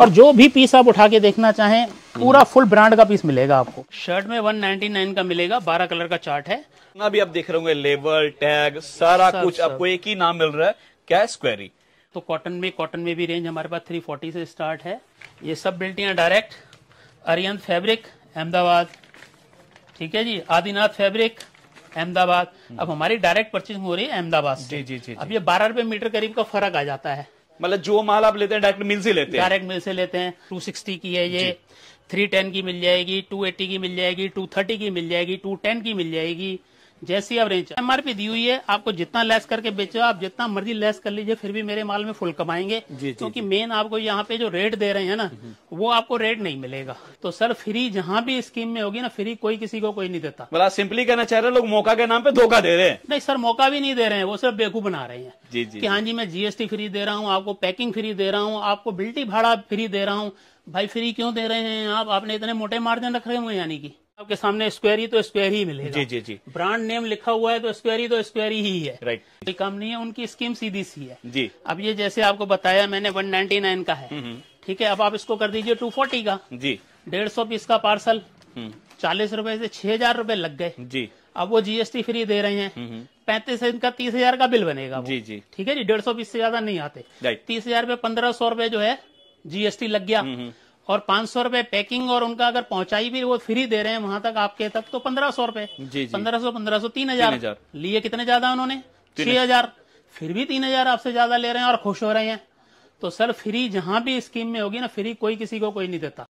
और जो भी पीस आप उठा के देखना चाहें पूरा फुल ब्रांड का पीस मिलेगा आपको शर्ट में 199 का मिलेगा 12 कलर का चार्ट है ना भी आप देख रहे लेबल टैग सारा सब, कुछ सब। आपको एक ही नाम मिल रहा है कैश क्वेरी तो कॉटन में कॉटन में भी रेंज हमारे पास 340 से स्टार्ट है ये सब बिल्टियाँ डायरेक्ट अरियंत फैब्रिक अहमदाबाद ठीक है जी आदिनाथ फैब्रिक अहमदाबाद अब हमारी डायरेक्ट परचेज हो रही है अहमदाबाद से जी जी जी अब ये बारह रुपए मीटर करीब का फर्क आ जाता है मतलब जो माल आप लेते हैं डायरेक्ट मिल से लेते हैं डायरेक्ट मिल से लेते हैं टू सिक्सटी की है ये थ्री टेन की मिल जाएगी टू एट्टी की मिल जाएगी टू थर्टी की मिल जाएगी टू टेन की मिल जाएगी जैसी अब रेंज एमआरपी दी हुई है आपको जितना लेस करके बेचो आप जितना मर्जी लेस कर लीजिए फिर भी मेरे माल में फुल कमाएंगे क्योंकि मेन आपको यहाँ पे जो रेट दे रहे हैं ना हम्म, हम्म। वो आपको रेट नहीं मिलेगा तो सर फ्री जहाँ भी स्कीम में होगी ना फ्री कोई किसी को कोई नहीं देता बड़ा मतलब सिंपली कहना चाह रहे लोग मौका के नाम पे धोखा दे रहे हैं नहीं सर मौका भी नहीं दे रहे हैं वो सिर्फ बेकू बना रहे हैं की कि हाँ जी मैं जीएसटी फ्री दे रहा हूँ आपको पैकिंग फ्री दे रहा हूँ आपको बिल्टी भाड़ा फ्री दे रहा हूँ भाई फ्री क्यों दे रहे हैं आप आपने इतने मोटे मार्जिन रख रहे हुए यानी कि आपके सामने स्क्वायर ही तो स्क्वेयर ही मिलेगा जी जी जी ब्रांड नेम लिखा हुआ है तो स्क्वेरी ही तो स्क्वायर ही है राइट कोई काम नहीं है उनकी स्कीम सीधी सी है जी अब ये जैसे आपको बताया मैंने 199 का है हम्म, हम्म। ठीक है अब आप इसको कर दीजिए 240 का जी डेढ़ सौ पीस का पार्सल हम्म। चालीस रूपए से छह हजार रूपए लग गए जी अब वो जीएसटी फ्री दे रहे हैं पैंतीस इनका तीस हजार का बिल बनेगा जी जी ठीक है जी डेढ़ सौ पीस से ज्यादा नहीं आते तीस हजार रूपए पंद्रह सौ रूपये जो है जीएसटी लग गया और पांच सौ रूपये पैकिंग और उनका अगर पहुंचाई भी वो फ्री दे रहे हैं वहां तक आपके तक तो पंद्रह सौ रूपये पंद्रह सौ पंद्रह सौ तीन हजार लिए कितने ज्यादा उन्होंने छह हजार फिर भी तीन हजार आपसे ज्यादा ले रहे हैं और खुश हो रहे हैं तो सर फ्री जहां भी स्कीम में होगी ना फ्री कोई किसी को कोई नहीं देता